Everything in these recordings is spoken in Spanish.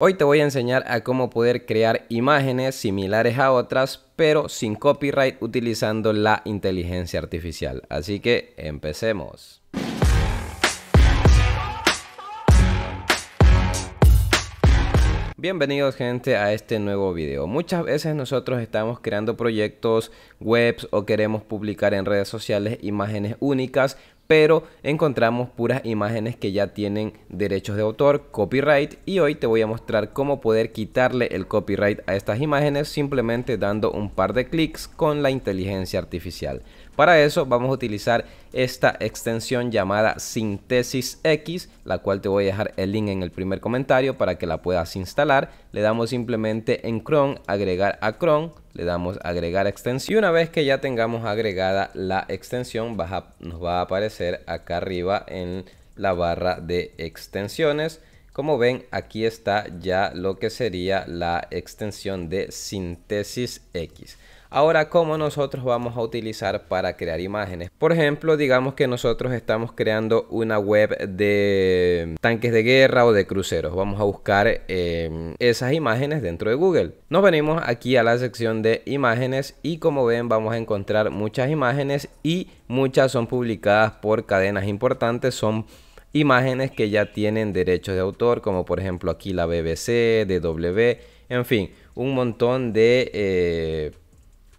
Hoy te voy a enseñar a cómo poder crear imágenes similares a otras pero sin copyright utilizando la inteligencia artificial. Así que empecemos. Bienvenidos gente a este nuevo video. Muchas veces nosotros estamos creando proyectos, webs o queremos publicar en redes sociales imágenes únicas, pero encontramos puras imágenes que ya tienen derechos de autor, copyright y hoy te voy a mostrar cómo poder quitarle el copyright a estas imágenes simplemente dando un par de clics con la inteligencia artificial. Para eso vamos a utilizar esta extensión llamada Synthesis X, la cual te voy a dejar el link en el primer comentario para que la puedas instalar. Le damos simplemente en Chrome, agregar a Chrome, le damos agregar extensión y una vez que ya tengamos agregada la extensión nos va a aparecer acá arriba en la barra de extensiones como ven aquí está ya lo que sería la extensión de síntesis x Ahora, ¿cómo nosotros vamos a utilizar para crear imágenes? Por ejemplo, digamos que nosotros estamos creando una web de tanques de guerra o de cruceros. Vamos a buscar em, esas imágenes dentro de Google. Nos venimos aquí a la sección de imágenes y como ven vamos a encontrar muchas imágenes y muchas son publicadas por cadenas importantes. Son imágenes que ya tienen derechos de autor, como por ejemplo aquí la BBC, DW, en fin, un montón de... Eh,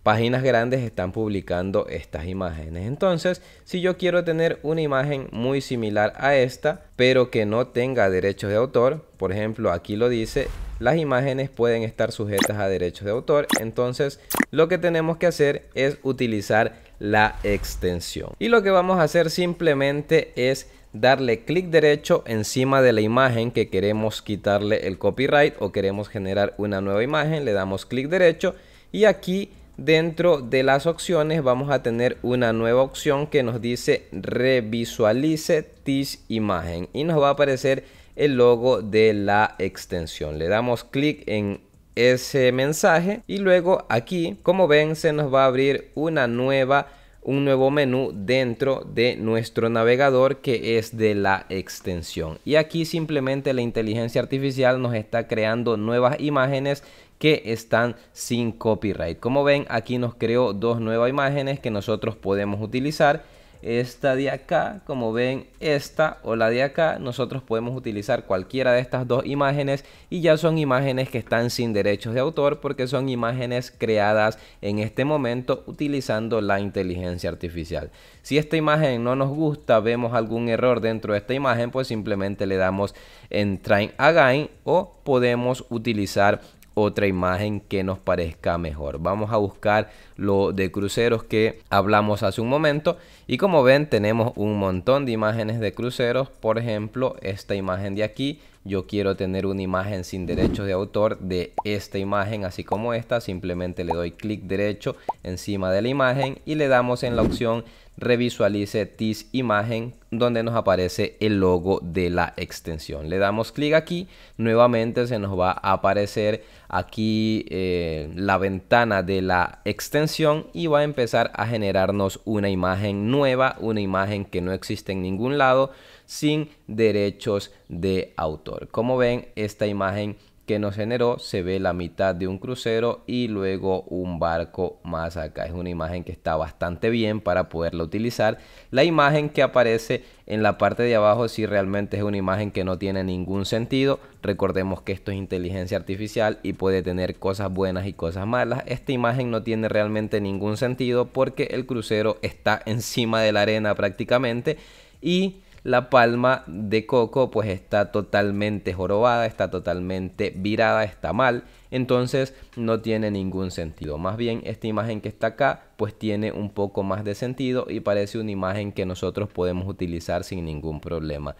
páginas grandes están publicando estas imágenes. Entonces, si yo quiero tener una imagen muy similar a esta, pero que no tenga derechos de autor, por ejemplo, aquí lo dice, las imágenes pueden estar sujetas a derechos de autor. Entonces, lo que tenemos que hacer es utilizar la extensión. Y lo que vamos a hacer simplemente es darle clic derecho encima de la imagen que queremos quitarle el copyright o queremos generar una nueva imagen. Le damos clic derecho y aquí Dentro de las opciones vamos a tener una nueva opción que nos dice revisualice this imagen y nos va a aparecer el logo de la extensión. Le damos clic en ese mensaje y luego aquí como ven se nos va a abrir una nueva un nuevo menú dentro de nuestro navegador que es de la extensión. Y aquí simplemente la inteligencia artificial nos está creando nuevas imágenes que están sin copyright. Como ven, aquí nos creó dos nuevas imágenes que nosotros podemos utilizar esta de acá, como ven, esta o la de acá, nosotros podemos utilizar cualquiera de estas dos imágenes y ya son imágenes que están sin derechos de autor porque son imágenes creadas en este momento utilizando la inteligencia artificial. Si esta imagen no nos gusta, vemos algún error dentro de esta imagen, pues simplemente le damos en Train Again o podemos utilizar otra imagen que nos parezca mejor. Vamos a buscar lo de cruceros que hablamos hace un momento y como ven tenemos un montón de imágenes de cruceros. Por ejemplo, esta imagen de aquí. Yo quiero tener una imagen sin derechos de autor de esta imagen así como esta. Simplemente le doy clic derecho encima de la imagen y le damos en la opción revisualice this imagen donde nos aparece el logo de la extensión. Le damos clic aquí, nuevamente se nos va a aparecer aquí eh, la ventana de la extensión y va a empezar a generarnos una imagen nueva, una imagen que no existe en ningún lado sin derechos de autor. Como ven, esta imagen que nos generó se ve la mitad de un crucero y luego un barco más acá. Es una imagen que está bastante bien para poderla utilizar. La imagen que aparece en la parte de abajo si realmente es una imagen que no tiene ningún sentido. Recordemos que esto es inteligencia artificial y puede tener cosas buenas y cosas malas. Esta imagen no tiene realmente ningún sentido porque el crucero está encima de la arena prácticamente y la palma de Coco pues está totalmente jorobada, está totalmente virada, está mal, entonces no tiene ningún sentido. Más bien esta imagen que está acá pues tiene un poco más de sentido y parece una imagen que nosotros podemos utilizar sin ningún problema.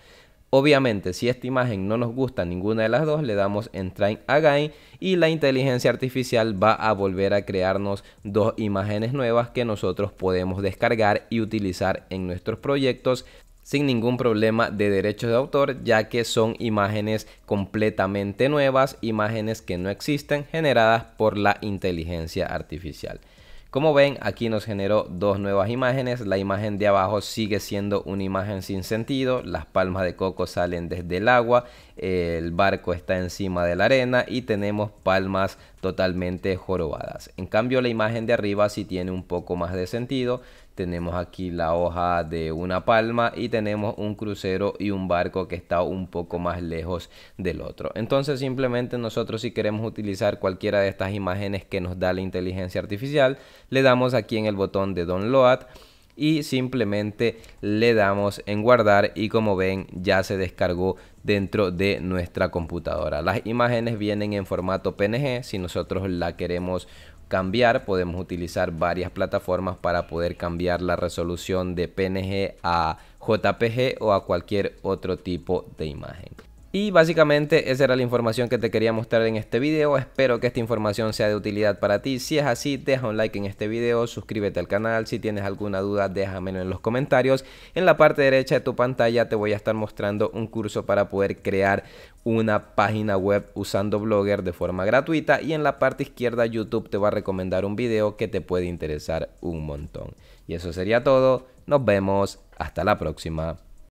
Obviamente, si esta imagen no nos gusta ninguna de las dos, le damos en Train Again y la inteligencia artificial va a volver a crearnos dos imágenes nuevas que nosotros podemos descargar y utilizar en nuestros proyectos sin ningún problema de derechos de autor, ya que son imágenes completamente nuevas, imágenes que no existen, generadas por la inteligencia artificial. Como ven, aquí nos generó dos nuevas imágenes. La imagen de abajo sigue siendo una imagen sin sentido. Las palmas de coco salen desde el agua. El barco está encima de la arena y tenemos palmas totalmente jorobadas. En cambio, la imagen de arriba sí tiene un poco más de sentido tenemos aquí la hoja de una palma y tenemos un crucero y un barco que está un poco más lejos del otro. Entonces simplemente nosotros si queremos utilizar cualquiera de estas imágenes que nos da la inteligencia artificial, le damos aquí en el botón de download y simplemente le damos en guardar y como ven ya se descargó dentro de nuestra computadora. Las imágenes vienen en formato PNG si nosotros la queremos cambiar, podemos utilizar varias plataformas para poder cambiar la resolución de PNG a JPG o a cualquier otro tipo de imagen. Y básicamente esa era la información que te quería mostrar en este video, espero que esta información sea de utilidad para ti, si es así deja un like en este video, suscríbete al canal, si tienes alguna duda déjamelo en los comentarios, en la parte derecha de tu pantalla te voy a estar mostrando un curso para poder crear una página web usando Blogger de forma gratuita y en la parte izquierda YouTube te va a recomendar un video que te puede interesar un montón. Y eso sería todo, nos vemos, hasta la próxima.